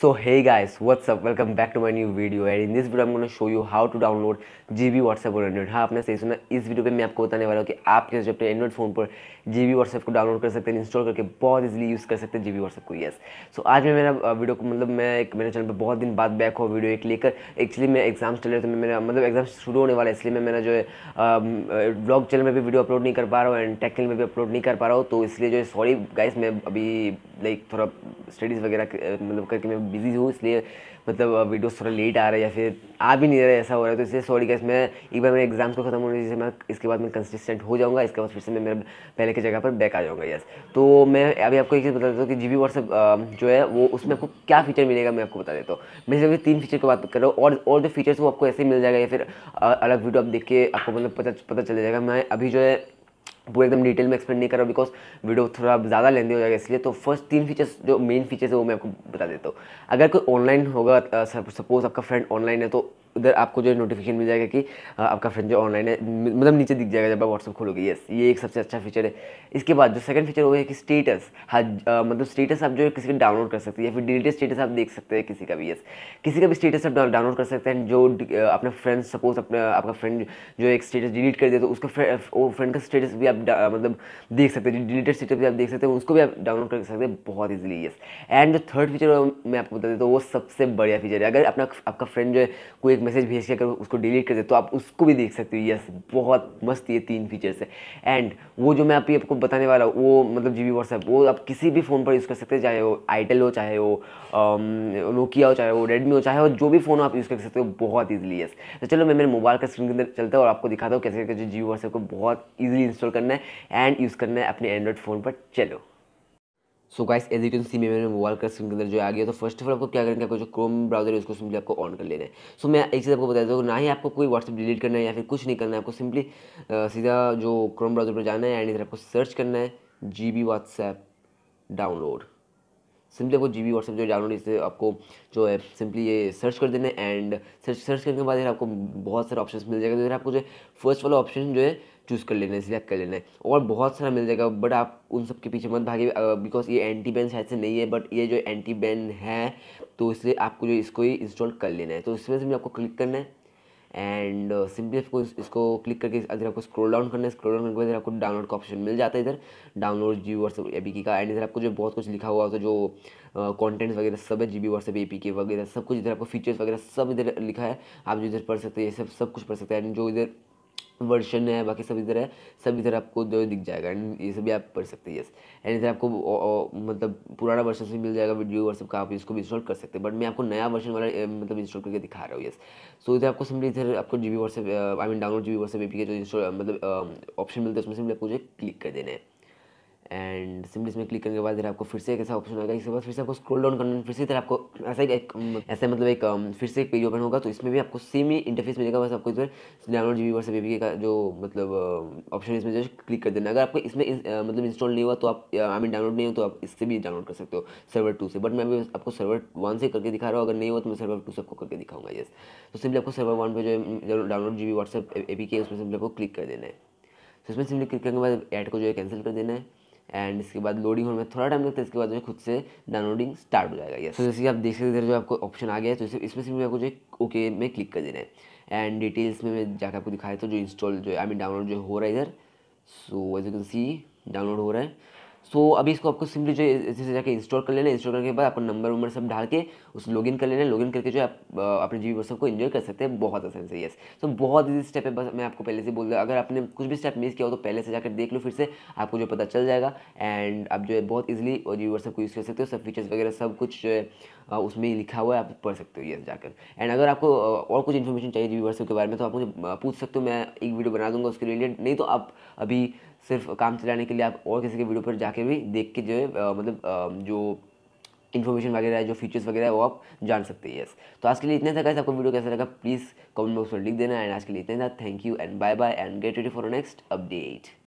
so hey guys what's up welcome back to my new video and in this video I'm going to show you how to download GB WhatsApp on Android हाँ आपने सही सुना इस video पे मैं आपको बताने वाला हूँ कि आप कैसे अपने एंड्रॉइड फ़ोन पर GB WhatsApp को डाउनलोड कर सकते हैं इंस्टॉल करके बहुत इजीली यूज़ कर सकते हैं GB WhatsApp को यस सो so, आज मैं मेरा वीडियो को मतलब मैं एक मेरे चैनल पर बहुत दिन बाद बैक हुआ वीडियो एक लेकर एक्चुअली मैं एग्जाम्स चल रहे थे मेरा मतलब एग्जाम शुरू होने वाला है इसलिए मैं मेरा जो है ब्लॉग चैनल में भी वीडियो अपलोड नहीं कर पा रहा हूँ एंड टेक्निकल में भी अपलोड नहीं कर पा रहा हूँ तो इसलिए जो है सॉरी गाइस मैं अभी लाइक थोड़ा स्टडीज़ वगैरह मतलब करके मैं बिज़ी हूँ इसलिए मतलब वीडियोस थोड़ा लेट आ रहा है या फिर आ भी नहीं रहा ऐसा हो रहा है तो इसलिए सॉरी गैस मैं एक बार मेरे एग्जाम्स को खत्म होने से मैं इसके बाद मैं कंसिस्टेंट हो जाऊँगा इसके बाद फिर से मैं मेरे पहले की जगह पर बैक आ जाऊँगा यस तो मैं अभी आपको एक चीज़ बता देता हूँ कि जी बी व्हाट्सअप जो है वो उसमें आपको क्या फीचर मिलेगा मैं आपको बता देता हूँ मैं तीन फीचर की बात कर रहा हूँ और और जो फीचर्स वो आपको ऐसे मिल जाएगा या फिर अलग वीडियो आप देख के आपको मतलब पता पता चले जाएगा मैं अभी जो है पूरे एकदम डिटेल में एक्सप्लेन नहीं कर रहा बिकॉज वीडियो थोड़ा ज़्यादा लेंदी हो जाएगा इसलिए तो फर्स्ट तीन फीचर्स जो मेन फीचर्स है वो मैं आपको बता देता हूँ अगर कोई ऑनलाइन होगा सपोज आपका फ्रेंड ऑनलाइन है तो उधर आपको जो नोटिफिकेशन मिल जाएगा कि आपका फ्रेंड जो ऑनलाइन है मतलब नीचे दिख जाएगा जब आप व्हाट्सअप खोलोगे यस ये एक सबसे अच्छा फीचर है इसके बाद जो सेकंड फीचर वो है कि स्टेटस हाँ मतलब स्टेटस आप जो है किसी का डाउनलोड कर सकते हैं या फिर डिलीटेड स्टेटस आप देख सकते हैं किसी का भी यस किसी का भी स्टेटस आप डाउनलोड कर सकते हैं जो अपने फ्रेंड सपोज अपने आपका फ्रेंड जो एक स्टेटस डिलीट कर दिया तो उसका वो फ्रेंड का स्टेटस भी आप मतलब देख सकते हैं डिलीटेड स्टेटस भी आप देख सकते हैं उसको भी आप डाउनलोड कर सकते हैं बहुत ईजिली यस एंड जो थर्ड फीचर मैं आपको बता देता हूँ वो सबसे बढ़िया फीचर है अगर अपना आपका फ्रेंड जो है कोई एक मैसेज भेज के अगर उसको डिलीट कर दे तो आप उसको भी देख सकते हो यस बहुत मस्त ये तीन फीचर्स है एंड वो जो मैं अभी आपको बताने वाला हूँ वो मतलब जी बी व्हाट्सएप वो आप किसी भी फ़ोन पर यूज़ कर सकते हैं चाहे वो आइटल हो चाहे वो नोकिया um, हो चाहे वो रेडमी हो चाहे वो जो भी फ़ोन आप यूज़ कर सकते हो बहुत ईजिली यस तो चलो मैं मेरे मोबाइल का स्क्रीन के अंदर चलता हूँ और आपको दिखाता हूँ कैसे कैसे जी व्हाट्सएप को बहुत ईजिली इंस्टॉल करना है एंड यूज़ करना है अपने एंड्रॉइड फ़ोन पर चलो so guys as you can see मेरे मोबाइल का स्क्रीन के अंदर जो आ गया तो फर्स्ट ऑफ ऑल आपको क्या करेंगे आपको जो क्रोम ब्राउजर है उसको सिंपली आपको ऑन कर लेना है सो so, मैं एक चीज़ आपको बता देता हूँ ना ही आपको कोई व्हाट्सअप डिलीट करना है या फिर कुछ नहीं करना है आपको सिंपली सीधा जो क्रोम ब्राउजर पर जाना है एंड इधर आपको सर्च करना है G B WhatsApp download simply आपको जी बी व्हाट्सअप जो डाउनलोड इसे आपको जो है सिंपली ये सर्च कर देना एंड सर्च सर्च करने के बाद आपको बहुत सारे ऑप्शन मिल जाएगा तो आपको जो है फर्स्ट वाला ऑप्शन जो है चूज़ कर लेना है सिलेक्ट कर लेना है और बहुत सारा मिल जाएगा बट आप उन सब के पीछे मत भागे बिकॉज ये एंटी बैन शायद से नहीं है बट ये जो एंटी बैन है तो इसलिए आपको जो इसको ही इंस्टॉल कर लेना है तो इसमें से भी आपको क्लिक करना है एंड सिंपली आपको इसको क्लिक करके अगर आपको स्क्रॉल डाउन करना है स्क्रॉल डाउन करके इधर बाद आपको डाउनलोड का ऑप्शन मिल जाता है इधर download G WhatsApp A P का एंड इधर आपको जो बहुत कुछ लिखा हुआ होता है जो uh, वगैरह सब है G B WhatsApp A P के वगैरह सब कुछ इधर आपको फीचर्स वगैरह सब इधर लिखा है आप जो इधर पढ़ सकते हैं ये सब सब कुछ पढ़ सकते हैं एंड जो इधर वर्जन है बाकी सभी है सभी इधर आपको जो दिख जाएगा एंड ये सभी आप पढ़ सकते हैं यस एंड इधर आपको ओ, ओ, मतलब पुराना वर्जन भी मिल जाएगा वीडियो और सब का आप इसको भी इंस्टॉल कर सकते हैं बट मैं आपको नया वर्जन वाला मतलब इंस्टॉल करके दिखा रहा हूँ यस सो इधर आपको सिंपली इधर आपको G B I mean download G B WhatsApp जो इंस्टॉल मतलब ऑप्शन मिलता है उसमें सिंपली आपको मुझे क्लिक कर देना है एंड सिम्पली इसमें क्लिक करने के बाद फिर आपको फिर से एक ऐसा ऑप्शन आएगा इसके बाद फिर से आपको स्क्रॉल डाउन करना फिर से इधर आपको ऐसा ही एक ऐसा मतलब एक फिर से एक पेज ओपन होगा तो इसमें भी आपको सेम ही इंटरफेस मिलेगा बस आपको इधर डाउनलोड जी वर्स बी का जो मतलब ऑप्शन इसमें जो क्लिक कर देना अगर आपको इसमें इस, मतलब इंस्टॉल नहीं हुआ तो आप आई मीन डाउनलोड नहीं हो तो आप इससे भी डाउनलोड कर सकते हो सर्वर टू से बट मैं अभी आपको सर्वर वन से करके दिखा रहा हूँ अगर नहीं हुआ तो मैं सर्वर टू से आपको करके दिखाऊंगा येस तो सिम्पली आपको सर्वर वन पर जो download G B WhatsApp A P के उसमें सिम्पली आपको क्लिक कर देना है तो इसमें सिम्पली क्लिक करने के बाद ऐड को जो है कैंसिल कर देना है एंड इसके बाद लोडिंग होने में थोड़ा टाइम लगता है इसके बाद जो खुद से डाउनलोडिंग स्टार्ट हो जाएगा ये तो जैसे कि आप देख सकते हैं जो आपको ऑप्शन आ गया है तो इसे इसमें से मैं आपको जो ओके में क्लिक कर देना है एंड डिटेल्स में मैं जाकर आपको दिखाया तो जो इंस्टॉल जो आई मीन डाउनलोड जो हो रहा है इधर so as you can see download हो रहा है सो so, अभी इसको आपको सिंपली जो है इसे जाके इंस्टॉल कर लेना इंस्टॉल करने के बाद आपको नंबर वंबर सब डाल के उस लॉगिन कर लेना लॉगिन करके जो आप अपने जी व्हाट्सअप को इन्जॉय कर सकते हैं बहुत आसान से यस so, बहुत ईजी स्टेप है बस मैं आपको पहले से बोल दूँ अगर आपने कुछ भी स्टेप मिस किया हो तो पहले से जाकर देख लो फिर से आपको जो पता चल जाएगा एंड आप जो है बहुत ईजिली और जी व्हाट्सअप को यूज़ कर सकते हो सब फीचर्स वगैरह सब कुछ जो है उसमें लिखा हुआ है आप पढ़ सकते हो यस जाकर एंड अगर आपको और कुछ इन्फॉर्मेशन चाहिए जी व्हाट्सअप के बारे में तो आप मुझे पूछ सकते हो मैं एक वीडियो बना दूँगा उसके रिलेटेड नहीं तो आप अभी सिर्फ काम चलाने के लिए आप और किसी के वीडियो पर जाके भी देख के जो है मतलब जो इन्फॉर्मेशन वगैरह है जो फीचर्स वगैरह है वो आप जान सकते हैं यस तो आज के लिए इतना था आपको वीडियो कैसा लगा प्लीज़ कमेंट बॉक्स में लिख देना एंड आज के लिए इतने था thank you and bye bye and get ready for next update